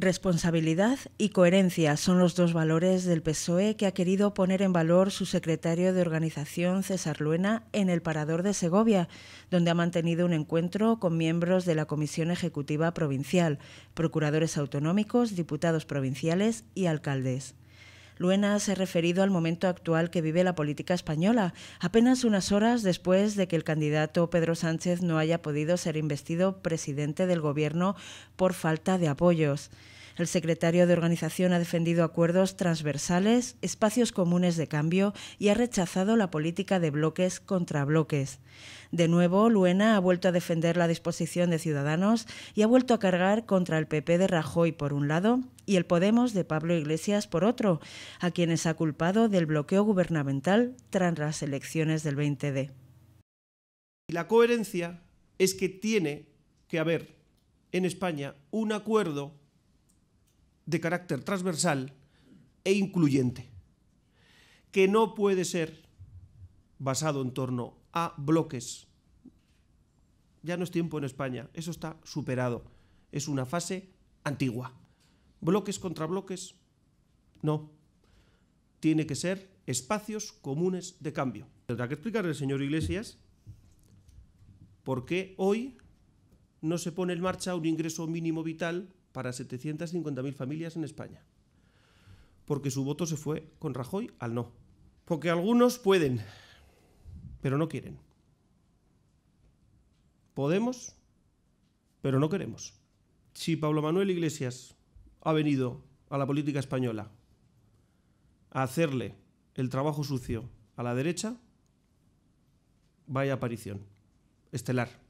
Responsabilidad y coherencia son los dos valores del PSOE que ha querido poner en valor su secretario de organización, César Luena, en el Parador de Segovia, donde ha mantenido un encuentro con miembros de la Comisión Ejecutiva Provincial, procuradores autonómicos, diputados provinciales y alcaldes. Luena se ha referido al momento actual que vive la política española, apenas unas horas después de que el candidato Pedro Sánchez no haya podido ser investido presidente del Gobierno por falta de apoyos. El secretario de organización ha defendido acuerdos transversales, espacios comunes de cambio y ha rechazado la política de bloques contra bloques. De nuevo, Luena ha vuelto a defender la disposición de Ciudadanos y ha vuelto a cargar contra el PP de Rajoy por un lado y el Podemos de Pablo Iglesias por otro, a quienes ha culpado del bloqueo gubernamental tras las elecciones del 20D. Y la coherencia es que tiene que haber en España un acuerdo de carácter transversal e incluyente, que no puede ser basado en torno a bloques. Ya no es tiempo en España, eso está superado. Es una fase antigua. Bloques contra bloques, no. Tiene que ser espacios comunes de cambio. Tendrá que explicarle el señor Iglesias por qué hoy no se pone en marcha un ingreso mínimo vital para 750.000 familias en España. Porque su voto se fue con Rajoy al no. Porque algunos pueden, pero no quieren. Podemos, pero no queremos. Si Pablo Manuel Iglesias ha venido a la política española a hacerle el trabajo sucio a la derecha, vaya aparición. Estelar.